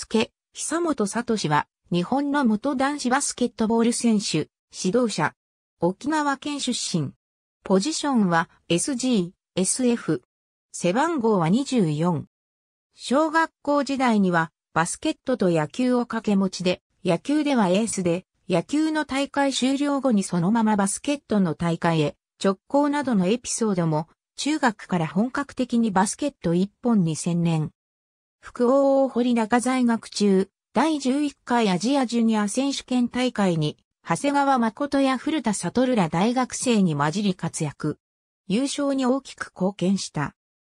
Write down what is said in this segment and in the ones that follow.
助、久本聡は、日本の元男子バスケットボール選手、指導者。沖縄県出身。ポジションは SG、SF。背番号は24。小学校時代には、バスケットと野球を掛け持ちで、野球ではエースで、野球の大会終了後にそのままバスケットの大会へ直行などのエピソードも、中学から本格的にバスケット一本に専念。福王大堀中在学中、第11回アジアジュニア選手権大会に、長谷川誠や古田悟ら大学生に混じり活躍。優勝に大きく貢献した。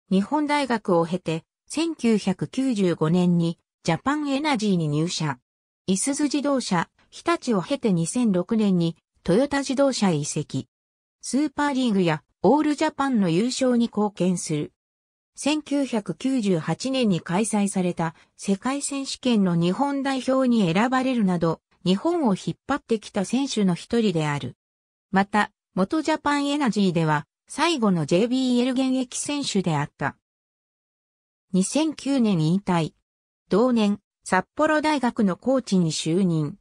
日本大学を経て、1995年にジャパンエナジーに入社。いすゞ自動車、日立を経て2006年にトヨタ自動車移籍。スーパーリーグやオールジャパンの優勝に貢献する。1998年に開催された世界選手権の日本代表に選ばれるなど、日本を引っ張ってきた選手の一人である。また、元ジャパンエナジーでは、最後の JBL 現役選手であった。2009年引退。同年、札幌大学のコーチに就任。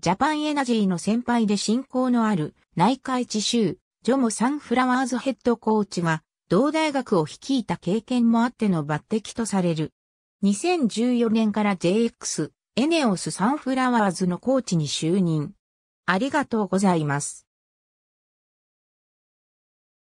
ジャパンエナジーの先輩で親交のある内海知州、ジョモサンフラワーズヘッドコーチが同大学を率いた経験もあっての抜擢とされる。2014年から JX、エネオスサンフラワーズのコーチに就任。ありがとうございます。